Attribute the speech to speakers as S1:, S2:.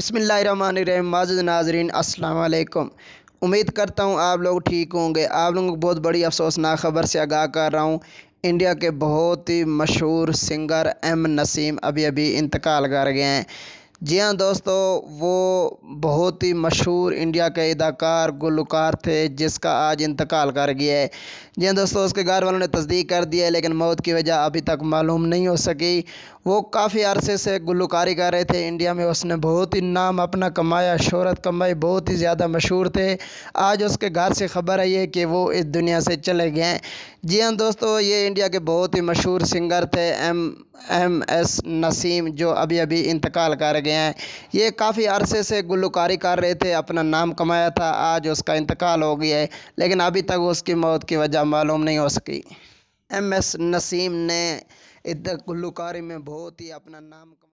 S1: बसमिल माजद नाजरीन असलकम उम्मीद करता हूँ आप लोग ठीक होंगे आप लोगों को बहुत बड़ी अफसोसनाक खबर से आगाह कर रहा हूँ इंडिया के बहुत ही मशहूर सिंगर एम नसीम अभी अभी इंतकाल कर गए हैं जी हाँ दोस्तों वो बहुत ही मशहूर इंडिया के अदाकार गुलकार थे जिसका आज इंतकाल कर गया है जी हाँ दोस्तों उसके घर वालों ने तस्दीक कर दी है लेकिन मौत की वजह अभी तक मालूम नहीं हो सकी वो काफ़ी अरसे से गुलकारी कर रहे थे इंडिया में उसने बहुत ही नाम अपना कमाया शहरत कमाई बहुत ही ज़्यादा मशहूर थे आज उसके घर से ख़बर आई है कि वो इस दुनिया से चले गए जी हाँ दोस्तों ये इंडिया के बहुत ही मशहूर सिंगर थे एम एम एस नसीम जो अभी अभी इंतकाल कर गए हैं ये काफ़ी अरसे से गुलकारी कर रहे थे अपना नाम कमाया था आज उसका इंतकाल हो गया है लेकिन अभी तक उसकी मौत की वजह मालूम नहीं हो सकी एम एस नसीम ने इधर गुल्लुकारी में बहुत ही
S2: अपना नाम